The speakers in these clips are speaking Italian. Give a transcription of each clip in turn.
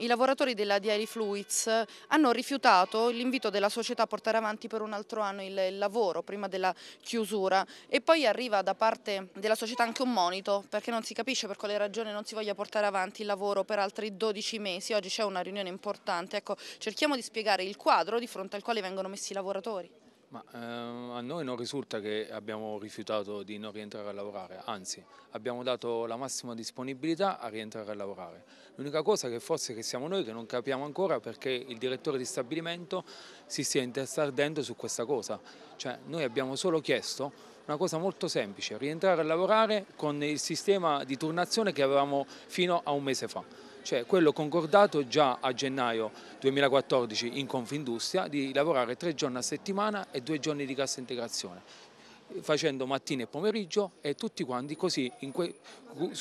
i lavoratori della Diary Fluids hanno rifiutato l'invito della società a portare avanti per un altro anno il lavoro prima della chiusura e poi arriva da parte della società anche un monito perché non si capisce per quale ragione non si voglia portare avanti il lavoro per altri 12 mesi, oggi c'è una riunione importante, ecco cerchiamo di spiegare il quadro di fronte al quale vengono messi i lavoratori. Ma, ehm, a noi non risulta che abbiamo rifiutato di non rientrare a lavorare, anzi abbiamo dato la massima disponibilità a rientrare a lavorare. L'unica cosa che forse che siamo noi che non capiamo ancora perché il direttore di stabilimento si stia intestardendo su questa cosa. Cioè, noi abbiamo solo chiesto una cosa molto semplice, rientrare a lavorare con il sistema di turnazione che avevamo fino a un mese fa cioè quello concordato già a gennaio 2014 in Confindustria di lavorare tre giorni a settimana e due giorni di cassa integrazione facendo mattina e pomeriggio e tutti quanti così, que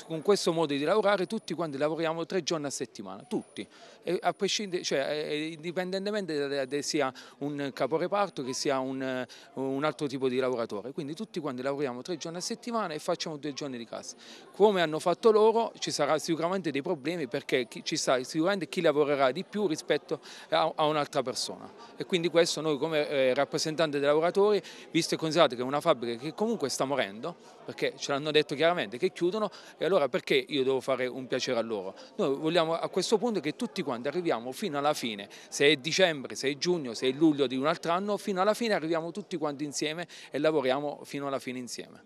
con questo modo di lavorare, tutti quanti lavoriamo tre giorni a settimana, tutti, e a cioè, indipendentemente da, da, sia un caporeparto che sia un, un, altro tipo di lavoratore, quindi tutti quanti lavoriamo tre giorni a settimana e facciamo due giorni di casa. Come hanno fatto loro ci saranno sicuramente dei problemi perché ci sarà sicuramente chi lavorerà di più rispetto a, a un'altra persona e quindi questo noi come eh, rappresentanti dei lavoratori, visto e considerato che una fabbrica Calabria che comunque sta morendo, perché ce l'hanno detto chiaramente che chiudono e allora perché io devo fare un piacere a loro? Noi vogliamo a questo punto che tutti quanti arriviamo fino alla fine, se è dicembre, se è giugno, se è luglio di un altro anno, fino alla fine arriviamo tutti quanti insieme e lavoriamo fino alla fine insieme.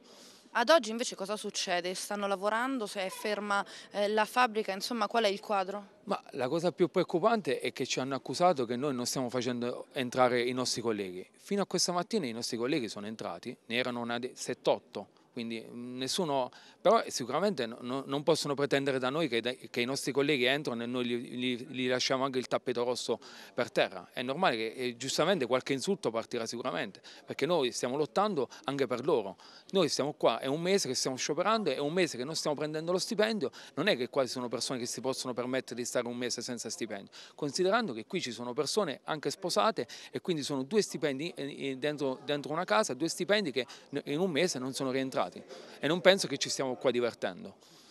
Ad oggi invece cosa succede? Stanno lavorando? Se è ferma eh, la fabbrica? Insomma qual è il quadro? Ma la cosa più preoccupante è che ci hanno accusato che noi non stiamo facendo entrare i nostri colleghi. Fino a questa mattina i nostri colleghi sono entrati, ne erano 7-8 quindi mm, nessuno, però sicuramente no, non possono pretendere da noi che, che, i nostri colleghi entrano e noi gli, lasciamo anche il tappeto rosso per terra, è normale che eh, giustamente qualche insulto partirà sicuramente, perché noi stiamo lottando anche per loro, noi siamo qua, è un mese che stiamo scioperando, è un mese che non stiamo prendendo lo stipendio, non è che qua ci sono persone che si possono permettere di stare un mese senza stipendio, considerando che qui ci sono persone anche sposate e quindi sono due stipendi eh, eh, dentro, dentro una casa, due stipendi che in un mese non sono rientrati giocati e non penso che ci stiamo qua divertendo.